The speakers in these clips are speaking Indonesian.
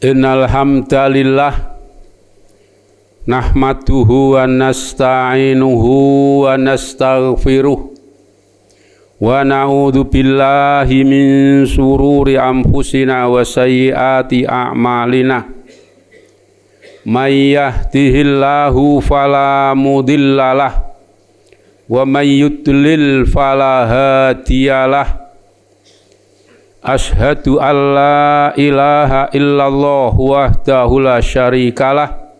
Innal hamdalillah nahmaduhu wa nasta'inuhu wa nastaghfiruh wa na'udzu billahi min sururi anfusina wa sayyiati a'malina may yahdihillahu fala wa may yudlil fala Ashadu an la ilaha illallah wahdahu la syarikalah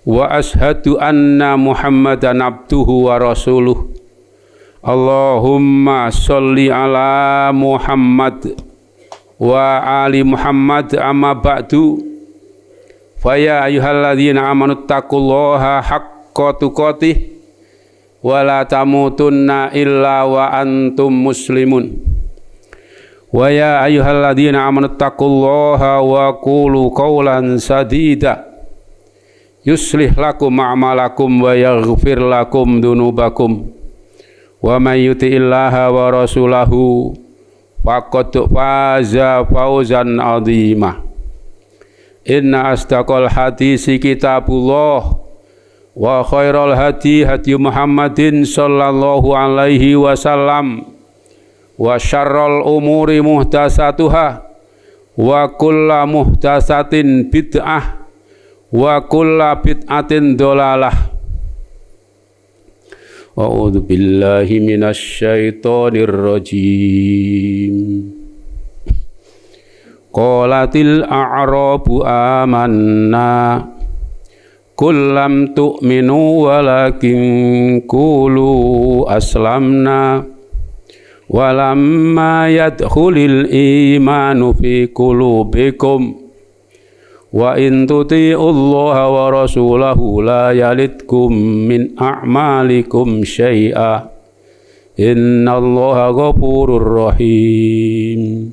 Wa ashadu anna muhammadan abduhu wa rasuluh Allahumma salli ala muhammad Wa ali muhammad amma ba'du Faya ayuhalladzina amanu taqullaha haqqa tuqatih Wa la tamutunna illa wa antum muslimun Wahai ayah Allah di dalam takul Allah wa kulukaulan ya yuslih lakum amalakum wahyakfir lakum dunubakum wa mayuti ilah wa rasulahu pakotu faza fauzan adiimah inna astaghol hadis kita wa khairul hadi hati Muhammadin sallallahu alaihi wasallam wa syarrul umuri muhtasatuha wa kulla muhtasatin bid'ah wa kulla bid'atin dolalah A'udzu billahi minasy syaithanir rajim Qalatil a'rabu amanna Kullam tu'minu walakin kulu aslamna walamma yadkhulil imanu fi qulubikum wa in tuti'ullaha wa rasulahu la yalitkum min a'malikum syai'a innallaha ghafurur rahim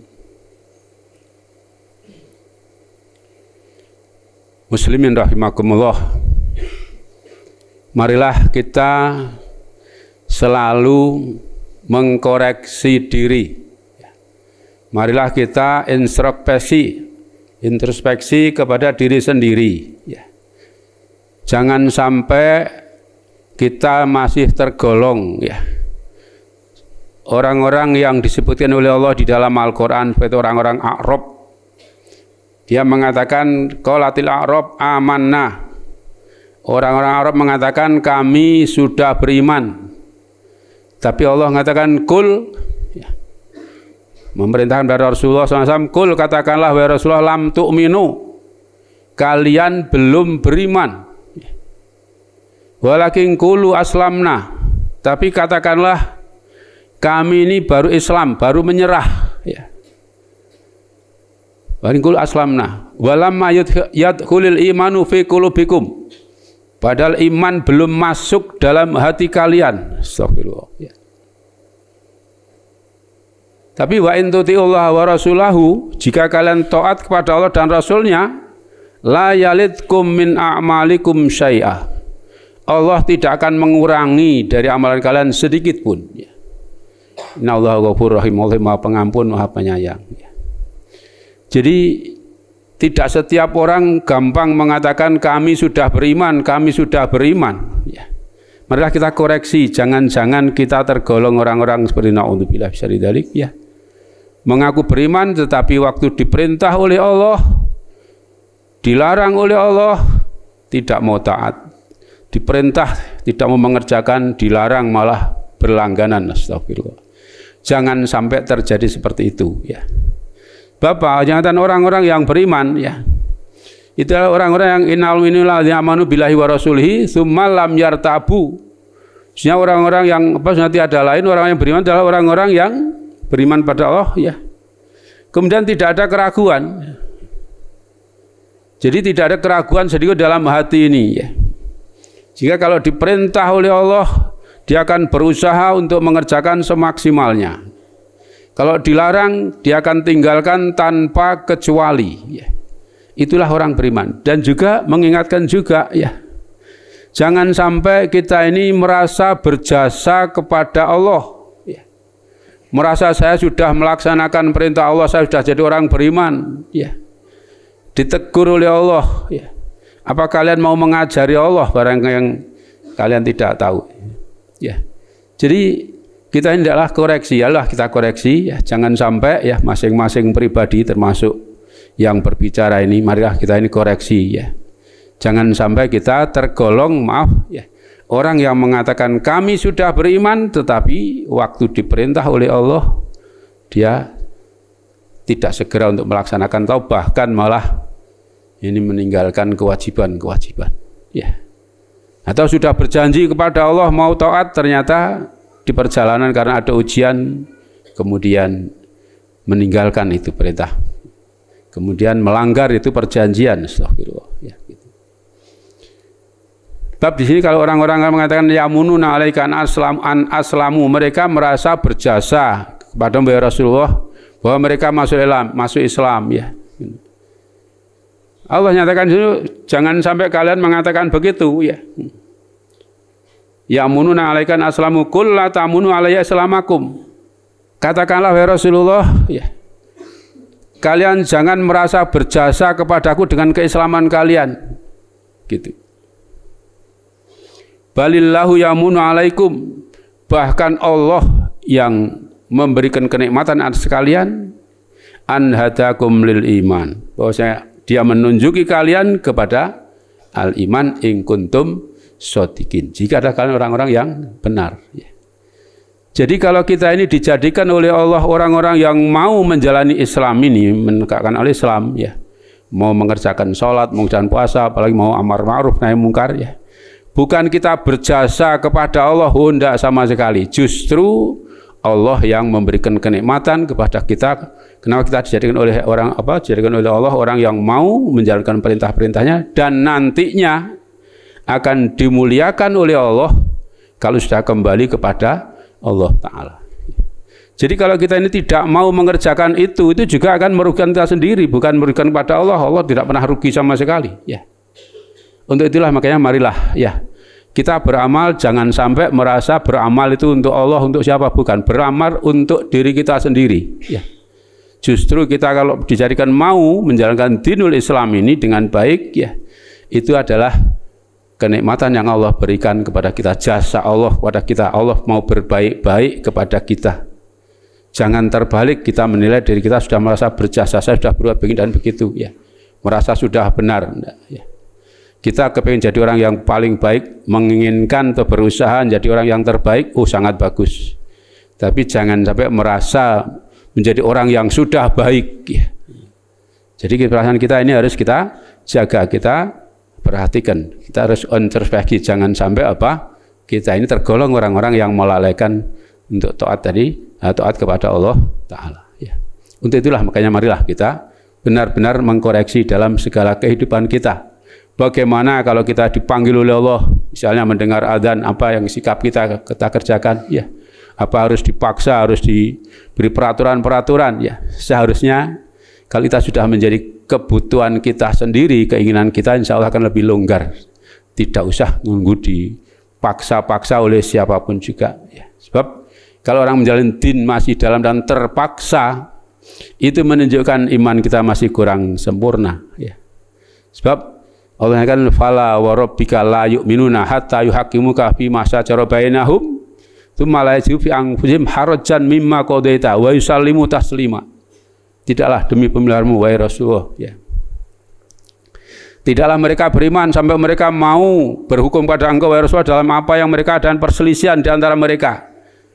Muslimin rahimakumullah Marilah kita selalu mengkoreksi diri. Marilah kita introspeksi, introspeksi kepada diri sendiri. Jangan sampai kita masih tergolong ya. Orang-orang yang disebutkan oleh Allah di dalam Al-Quran seperti orang-orang A'rab dia mengatakan kolatil A'rab amanah. Orang-orang Arab mengatakan kami sudah beriman. Tapi Allah mengatakan kul ya. memerintahkan kepada Rasulullah SAW kul katakanlah wahai Rasulullah lam tu'minu kalian belum beriman ya. walakin kulu aslamna tapi katakanlah kami ini baru Islam baru menyerah ya. walakin kulu aslamna walam yadkhulil imanu fi qulubikum Padahal iman belum masuk dalam hati kalian. Astagfirullah. Ya. Tapi wa in Allah wa rasulahu, jika kalian taat kepada Allah dan rasulnya, la yalidkum min a'malikum syai'ah. Allah tidak akan mengurangi dari amalan kalian sedikit pun. Ya. Inna Allah ghafur rahim, Allah maha pengampun, maha penyayang. Ya. Jadi tidak setiap orang gampang mengatakan kami sudah beriman, kami sudah beriman. Ya. Marilah kita koreksi, jangan-jangan kita tergolong orang-orang seperti naudzubillah bisa didalik ya. Mengaku beriman tetapi waktu diperintah oleh Allah, dilarang oleh Allah, tidak mau taat. Diperintah tidak mau mengerjakan, dilarang malah berlangganan. Astagfirullah. Jangan sampai terjadi seperti itu ya. Bapak jangan orang-orang yang beriman ya. Itulah orang-orang yang innal minulah amanu billahi wa rasulihi lam yartabu. Sebenarnya orang-orang yang apa nanti ada lain orang yang beriman adalah orang-orang yang beriman pada Allah ya. Kemudian tidak ada keraguan. Jadi tidak ada keraguan sedikit dalam hati ini ya. Jika kalau diperintah oleh Allah, dia akan berusaha untuk mengerjakan semaksimalnya. Kalau dilarang, dia akan tinggalkan tanpa kecuali. Ya. Itulah orang beriman. Dan juga mengingatkan juga, ya, jangan sampai kita ini merasa berjasa kepada Allah. Ya. Merasa saya sudah melaksanakan perintah Allah, saya sudah jadi orang beriman. Ya. Ditegur oleh Allah. Ya. Apa kalian mau mengajari Allah barang yang kalian tidak tahu? Ya. Jadi kita hendaklah koreksi, ya kita koreksi, ya. jangan sampai ya masing-masing pribadi termasuk yang berbicara ini, marilah kita ini koreksi ya. Jangan sampai kita tergolong maaf ya orang yang mengatakan kami sudah beriman tetapi waktu diperintah oleh Allah dia tidak segera untuk melaksanakan taubah, bahkan malah ini meninggalkan kewajiban-kewajiban ya atau sudah berjanji kepada Allah mau taat ternyata di perjalanan karena ada ujian, kemudian meninggalkan itu perintah. Kemudian melanggar itu perjanjian, astagfirullah. Ya, gitu. Tapi di sini kalau orang-orang mengatakan ya mununa alaikan aslam an aslamu, mereka merasa berjasa kepada Nabi Rasulullah bahwa mereka masuk Islam, masuk Islam ya. Allah nyatakan dulu jangan sampai kalian mengatakan begitu ya. Yamununa alaikan aslamu kul la tamunu alaiya islamakum. Katakanlah wahai Rasulullah, ya. Kalian jangan merasa berjasa kepadaku dengan keislaman kalian. Gitu. Balillahu yamunu alaikum. Bahkan Allah yang memberikan kenikmatan atas kalian an hadakum lil iman. Bahwasanya dia menunjuki kalian kepada al iman ing kuntum sotikin. Jika ada kalian orang-orang yang benar. Ya. Jadi kalau kita ini dijadikan oleh Allah orang-orang yang mau menjalani Islam ini, menegakkan oleh Islam ya. Mau mengerjakan sholat, mau mengerjakan puasa, apalagi mau amar ma'ruf, naik mungkar ya. Bukan kita berjasa kepada Allah, oh, sama sekali. Justru Allah yang memberikan kenikmatan kepada kita. Kenapa kita dijadikan oleh orang apa? Dijadikan oleh Allah orang yang mau menjalankan perintah-perintahnya dan nantinya akan dimuliakan oleh Allah kalau sudah kembali kepada Allah Ta'ala. Jadi kalau kita ini tidak mau mengerjakan itu, itu juga akan merugikan kita sendiri, bukan merugikan kepada Allah. Allah tidak pernah rugi sama sekali. Ya. Untuk itulah makanya marilah ya kita beramal jangan sampai merasa beramal itu untuk Allah untuk siapa bukan beramal untuk diri kita sendiri ya justru kita kalau dijadikan mau menjalankan dinul Islam ini dengan baik ya itu adalah kenikmatan yang Allah berikan kepada kita, jasa Allah kepada kita. Allah mau berbaik-baik kepada kita. Jangan terbalik kita menilai diri kita sudah merasa berjasa, saya sudah berbuat begini dan begitu ya. Merasa sudah benar ya. Kita kepingin jadi orang yang paling baik, menginginkan atau berusaha menjadi orang yang terbaik, oh sangat bagus. Tapi jangan sampai merasa menjadi orang yang sudah baik ya. Jadi perasaan kita ini harus kita jaga kita perhatikan. Kita harus introspeksi jangan sampai apa kita ini tergolong orang-orang yang melalaikan untuk taat tadi, eh, taat kepada Allah taala ya. Untuk itulah makanya marilah kita benar-benar mengkoreksi dalam segala kehidupan kita. Bagaimana kalau kita dipanggil oleh Allah, misalnya mendengar adzan apa yang sikap kita kita kerjakan ya. Apa harus dipaksa, harus diberi peraturan-peraturan ya. Seharusnya kalau kita sudah menjadi kebutuhan kita sendiri, keinginan kita insya Allah akan lebih longgar. Tidak usah nunggu dipaksa-paksa oleh siapapun juga. Ya. Sebab kalau orang menjalin din masih dalam dan terpaksa, itu menunjukkan iman kita masih kurang sempurna. Ya. Sebab Allah kan fala wa rabbika la yu'minuna hatta yuhakimuka fi ma syajara bainahum thumma la yajidu fi anfusihim harajan mimma qadaita wa yusallimu taslima. Tidaklah demi pemeliharmu wahai Rasulullah ya. Tidaklah mereka beriman sampai mereka mau berhukum pada engkau wahai Rasulullah dalam apa yang mereka dan perselisihan di antara mereka.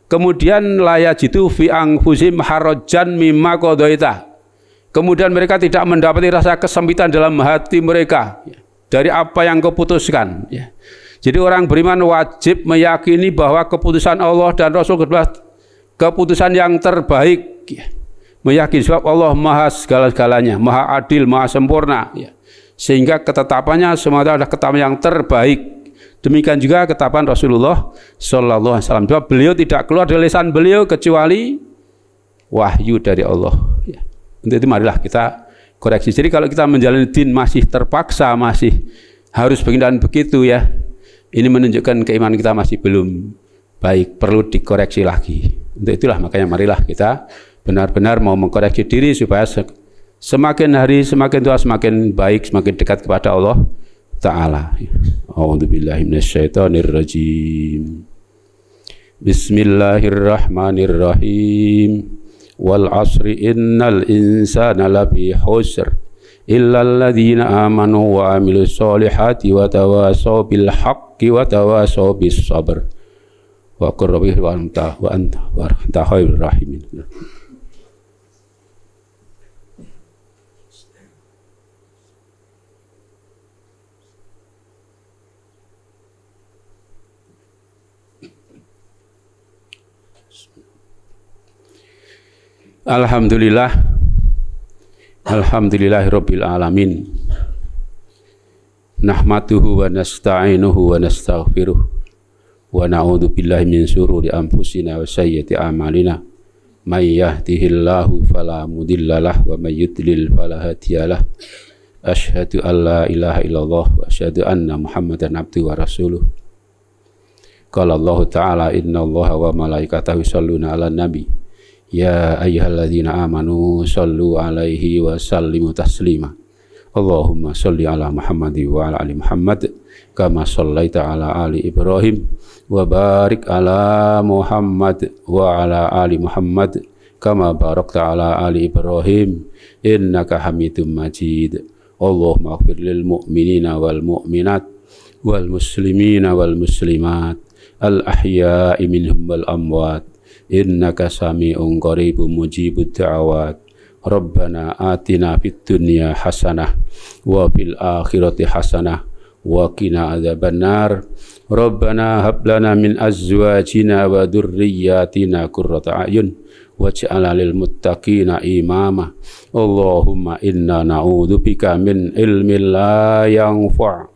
Kemudian jitu fi angfusim harojan mimma kodoita. Kemudian mereka tidak mendapati rasa kesempitan dalam hati mereka ya, dari apa yang kau putuskan. Ya. Jadi orang beriman wajib meyakini bahwa keputusan Allah dan Rasul adalah keputusan yang terbaik. Ya meyakini sebab Allah maha segala-galanya, maha adil, maha sempurna. Ya. Sehingga ketetapannya semuanya adalah ketetapan yang terbaik. Demikian juga ketetapan Rasulullah Shallallahu Alaihi Wasallam. Sebab beliau tidak keluar dari lisan beliau kecuali wahyu dari Allah. Ya. Untuk itu marilah kita koreksi. Jadi kalau kita menjalani din masih terpaksa, masih harus begini dan begitu ya. Ini menunjukkan keimanan kita masih belum baik, perlu dikoreksi lagi. Untuk itulah makanya marilah kita benar-benar mau mengkoreksi diri supaya semakin hari semakin tua semakin baik semakin dekat kepada Allah taala. A'udzubillahi minasyaitonirrajim. Bismillahirrahmanirrahim. Wal asri innal insana lafi husr illa alladhina amanu wa amilus solihati wa tawasaw bil haqqi wa tawasaw bis sabr. Wa qur rabbi wa anta wa anta wa anta khairur rahimin. Alhamdulillah Alhamdulillahirabbil alamin. Nahmatuhu wa nasta'inuhu wa nastaghfiruh wa na'udzu min syururi anfusina wa sayyiati a'malina. May yahdihillahu fala mudhillalah wa may yudlil fala hadiyalah. Ashhadu an la ilaha illallah wa ashhadu anna Muhammadan abduhu wa rasuluh. Qala Allah Ta'ala inna Allah wa malaikatahu yusalluna 'alan nabi يا أيها الذين آمنوا صلوا عليه وسلموا تسليما اللهم صل على محمد وعلى آل محمد كما صليت على آل إبراهيم وبارك على محمد وعلى آل محمد كما باركت على آل إبراهيم إنك حميد مجيد اللهم اغفر للمؤمنين والمؤمنات والمسلمين والمسلمات الأحياء منهم والأموات innaka sami'un qaribun mujibud da'awat Rabbana atina fid dunya hasanah wa fil akhirati hasanah wa qina adzabannar Rabbana hab lana min azwajina wa dhurriyyatina qurrata a'yun waj'alna lil muttaqina imama Allahumma inna na'udzubika min ilmin la yanfa'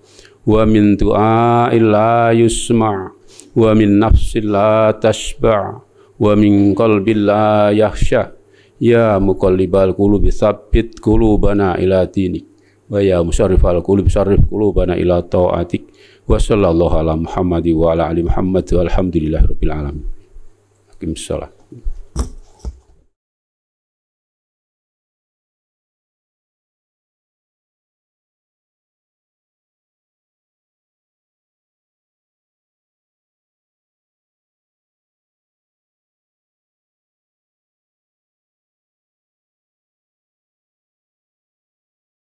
wa min du'a'in la yusma' wa min nafsin la tashba' wa min qalbil la yakhsha ya muqallibal qulubi tsabbit qulubana ila dinik wa ya musarrifal qulubi sarrif qulubana ila ta'atik wa sallallahu ala Muhammadi wa ala ali Muhammad walhamdulillahirabbil alamin. Hakim salat